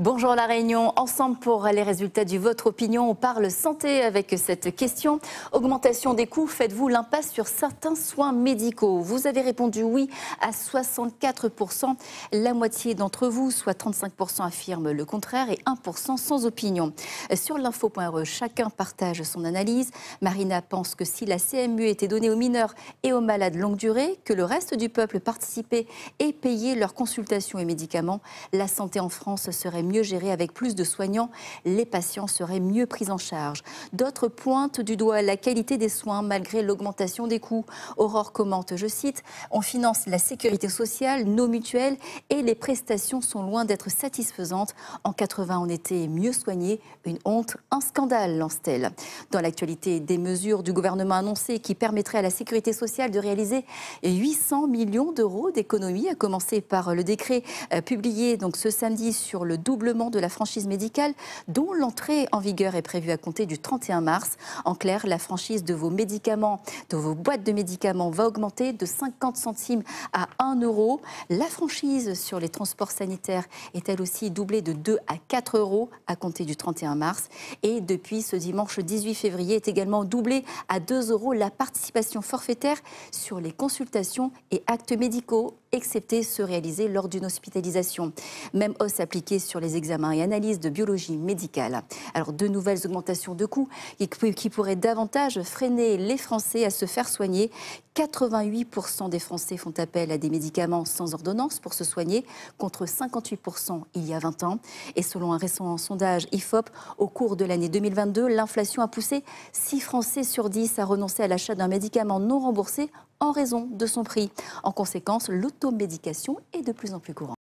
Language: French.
Bonjour La Réunion, ensemble pour les résultats du Votre Opinion. On parle santé avec cette question. Augmentation des coûts, faites-vous l'impasse sur certains soins médicaux Vous avez répondu oui à 64%. La moitié d'entre vous, soit 35%, affirme le contraire et 1% sans opinion. Sur l'info.re, chacun partage son analyse. Marina pense que si la CMU était donnée aux mineurs et aux malades longue durée, que le reste du peuple participait et payait leurs consultations et médicaments, la santé en France serait mieux gérée avec plus de soignants, les patients seraient mieux pris en charge. D'autres pointent du doigt la qualité des soins malgré l'augmentation des coûts. Aurore commente, je cite, On finance la sécurité sociale, nos mutuelles et les prestations sont loin d'être satisfaisantes. En 80, on était mieux soignés. Une honte, un scandale, lance-t-elle. Dans l'actualité, des mesures du gouvernement annoncées qui permettraient à la sécurité sociale de réaliser 800 millions d'euros d'économies, à commencer par le décret euh, publié donc ce samedi sur le 12 doublement de la franchise médicale dont l'entrée en vigueur est prévue à compter du 31 mars. En clair, la franchise de vos médicaments, de vos boîtes de médicaments va augmenter de 50 centimes à 1 euro. La franchise sur les transports sanitaires est elle aussi doublée de 2 à 4 euros à compter du 31 mars. Et depuis ce dimanche 18 février est également doublée à 2 euros la participation forfaitaire sur les consultations et actes médicaux, excepté ceux réalisés lors d'une hospitalisation. Même hausse appliquée sur les les examens et analyses de biologie médicale. Alors, de nouvelles augmentations de coûts qui, pourraient davantage freiner les Français à se faire soigner. 88% des Français font appel à des médicaments sans ordonnance pour se soigner, contre 58% il y a 20 ans. Et selon un récent sondage IFOP, au cours de l'année 2022, l'inflation a poussé 6 Français sur 10 à renoncer à l'achat d'un médicament non remboursé en raison de son prix. En conséquence, l'automédication est de plus en plus courante.